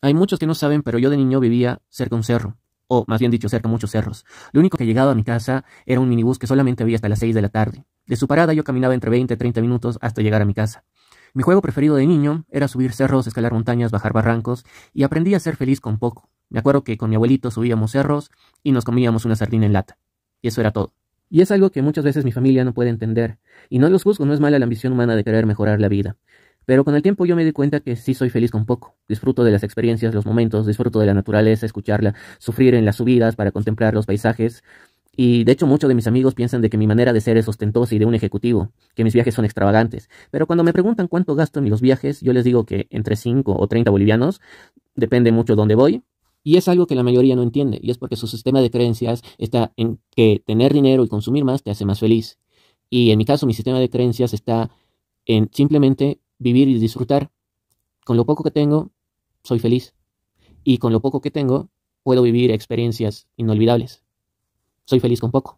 Hay muchos que no saben, pero yo de niño vivía cerca de un cerro, o más bien dicho, cerca de muchos cerros. Lo único que llegaba a mi casa era un minibús que solamente había hasta las 6 de la tarde. De su parada yo caminaba entre 20 y 30 minutos hasta llegar a mi casa. Mi juego preferido de niño era subir cerros, escalar montañas, bajar barrancos, y aprendí a ser feliz con poco. Me acuerdo que con mi abuelito subíamos cerros y nos comíamos una sardina en lata. Y eso era todo. Y es algo que muchas veces mi familia no puede entender, y no los juzgo, no es mala la ambición humana de querer mejorar la vida. Pero con el tiempo yo me di cuenta que sí soy feliz con poco. Disfruto de las experiencias, los momentos, disfruto de la naturaleza, escucharla, sufrir en las subidas para contemplar los paisajes. Y de hecho muchos de mis amigos piensan de que mi manera de ser es ostentosa y de un ejecutivo, que mis viajes son extravagantes. Pero cuando me preguntan cuánto gasto en los viajes, yo les digo que entre 5 o 30 bolivianos, depende mucho dónde voy, y es algo que la mayoría no entiende, y es porque su sistema de creencias está en que tener dinero y consumir más te hace más feliz. Y en mi caso, mi sistema de creencias está en simplemente vivir y disfrutar. Con lo poco que tengo, soy feliz. Y con lo poco que tengo, puedo vivir experiencias inolvidables. Soy feliz con poco.